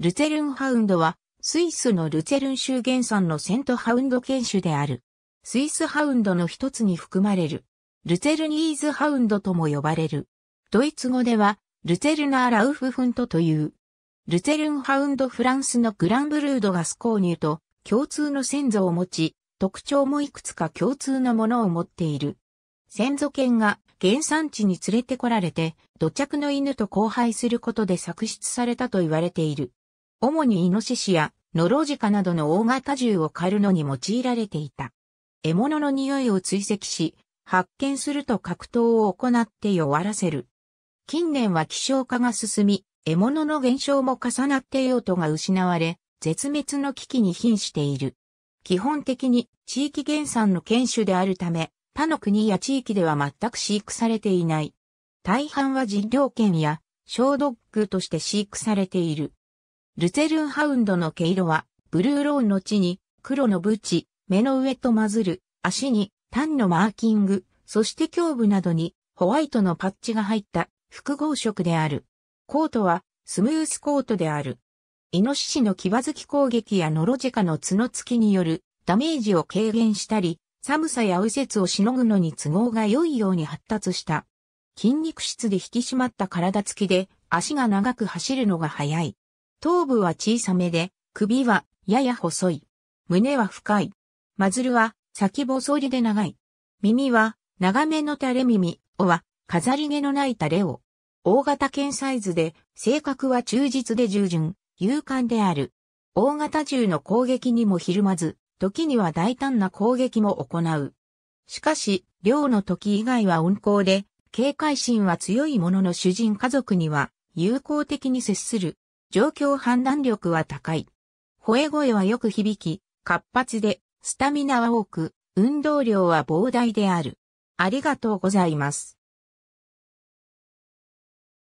ルツェルンハウンドは、スイスのルツェルン州原産のセントハウンド犬種である。スイスハウンドの一つに含まれる。ルツェルニーズハウンドとも呼ばれる。ドイツ語では、ルツェルナーラウフフントという。ルツェルンハウンドフランスのグランブルードガス購入と共通の先祖を持ち、特徴もいくつか共通のものを持っている。先祖犬が原産地に連れてこられて、土着の犬と交配することで作出されたと言われている。主にイノシシやノロジカなどの大型銃を狩るのに用いられていた。獲物の匂いを追跡し、発見すると格闘を行って弱らせる。近年は希少化が進み、獲物の減少も重なって用途が失われ、絶滅の危機に瀕している。基本的に地域原産の犬種であるため、他の国や地域では全く飼育されていない。大半は人猟犬や小ドッグとして飼育されている。ルツェルンハウンドの毛色は、ブルーローンの地に、黒のブチ、目の上と混ずる、足に、タンのマーキング、そして胸部などに、ホワイトのパッチが入った複合色である。コートはスムースコートである。イノシシの際付き攻撃やノロジカの角付きによるダメージを軽減したり、寒さや右折をしのぐのに都合が良いように発達した。筋肉質で引き締まった体つきで足が長く走るのが早い。頭部は小さめで、首はやや細い。胸は深い。マズルは先細りで長い。耳は長めの垂れ耳、尾は飾り毛のない垂れを。大型犬サイズで、性格は忠実で従順、勇敢である。大型銃の攻撃にもひるまず、時には大胆な攻撃も行う。しかし、猟の時以外は温厚で、警戒心は強いものの主人家族には、友好的に接する。状況判断力は高い。吠え声はよく響き、活発で、スタミナは多く、運動量は膨大である。ありがとうございます。